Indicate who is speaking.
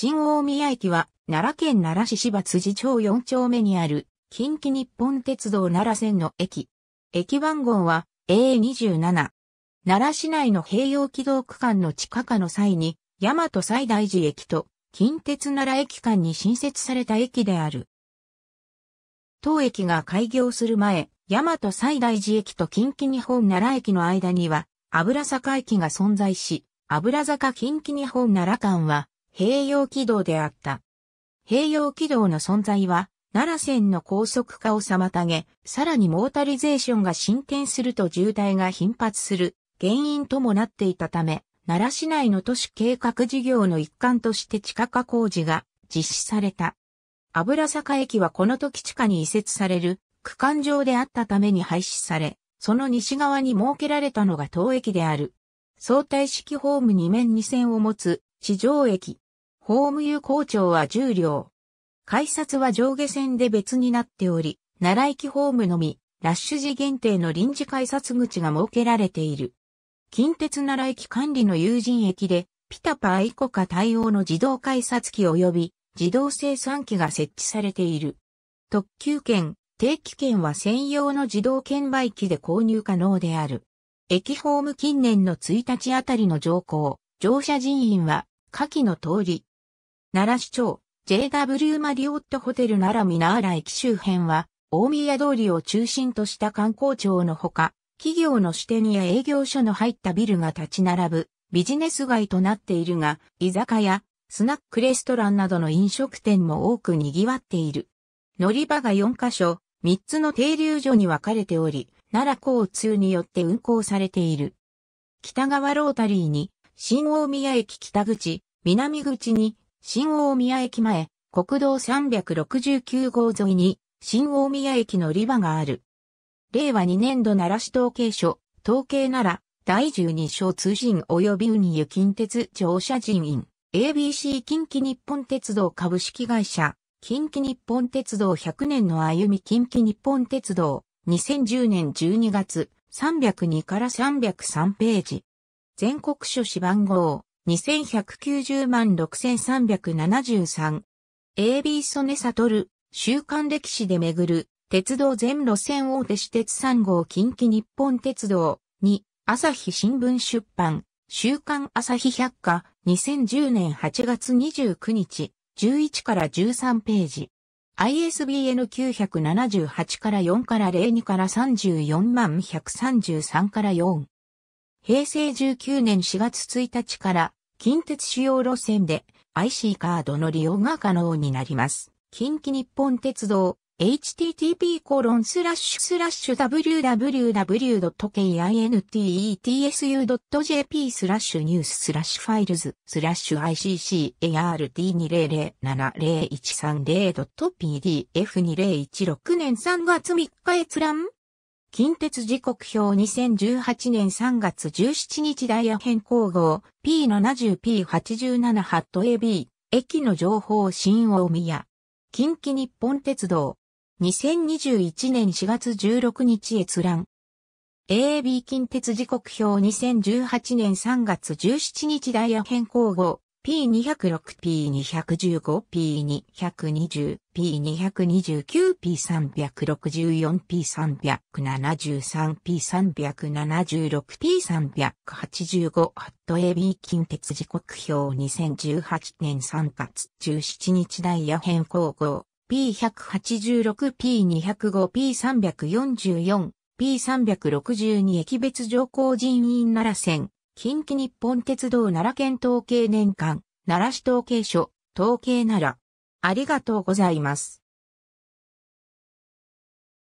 Speaker 1: 新大宮駅は、奈良県奈良市芝辻町4丁目にある、近畿日本鉄道奈良線の駅。駅番号は A27。奈良市内の併用軌道区間の地下化の際に、大和西大寺駅と近鉄奈良駅間に新設された駅である。当駅が開業する前、大和西大寺駅と近畿日本奈良駅の間には、油坂駅が存在し、油坂近畿日本奈良間は、併用軌道であった。併用軌道の存在は、奈良線の高速化を妨げ、さらにモータリゼーションが進展すると渋滞が頻発する原因ともなっていたため、奈良市内の都市計画事業の一環として地下化工事が実施された。油坂駅はこの時地下に移設される区間上であったために廃止され、その西側に設けられたのが当駅である。相対式ホーム2面2線を持つ地上駅、ホーム有効長は10両。改札は上下線で別になっており、奈良駅ホームのみ、ラッシュ時限定の臨時改札口が設けられている。近鉄奈良駅管理の友人駅で、ピタパイコカ対応の自動改札機及び自動生産機が設置されている。特急券、定期券は専用の自動券売機で購入可能である。駅ホーム近年の1日あたりの乗降、乗車人員は、下記の通り、奈良市長、JW マリオットホテル奈良皆原駅周辺は、大宮通りを中心とした観光庁のほか、企業の支店や営業所の入ったビルが立ち並ぶビジネス街となっているが、居酒屋、スナックレストランなどの飲食店も多く賑わっている。乗り場が4カ所、3つの停留所に分かれており、奈良交通によって運行されている。北側ロータリーに、新大宮駅北口、南口に、新大宮駅前、国道369号沿いに、新大宮駅のリバがある。令和2年度奈良市統計所、統計奈良、第12章通信及び運輸近鉄乗車人員、ABC 近畿日本鉄道株式会社、近畿日本鉄道100年の歩み近畿日本鉄道、2010年12月、302から303ページ。全国書誌番号、2190万6373。AB 曽根悟、週刊歴史で巡る、鉄道全路線大手私鉄3号近畿日本鉄道、に、朝日新聞出版、週刊朝日百科、2010年8月29日、11から13ページ。ISBN 978から4から02から34万133から4。平成19年4月1日から近鉄主要路線で IC カードの利用が可能になります。近畿日本鉄道 http コロンスラッシュスラッシュ www.kintsu.jp e t スラッシュニューススラッシュファイルズスラッシュ ICCART20070130.pdf2016 年3月3日閲覧近鉄時刻表2018年3月17日ダイヤ変更号 P70P87 ハット AB 駅の情報新大宮近畿日本鉄道2021年4月16日閲覧 AB 近鉄時刻表2018年3月17日ダイヤ変更号 P206P215、P220、P229、P364、P373、P376、P385、ハット AB 近鉄時刻表2018年3月17日ダイヤ変更後、P186、P205、P344、P362 駅別乗降人員奈良線近畿日本鉄道奈良県統計年間、奈良市統計所、統計奈良。ありがとうございます。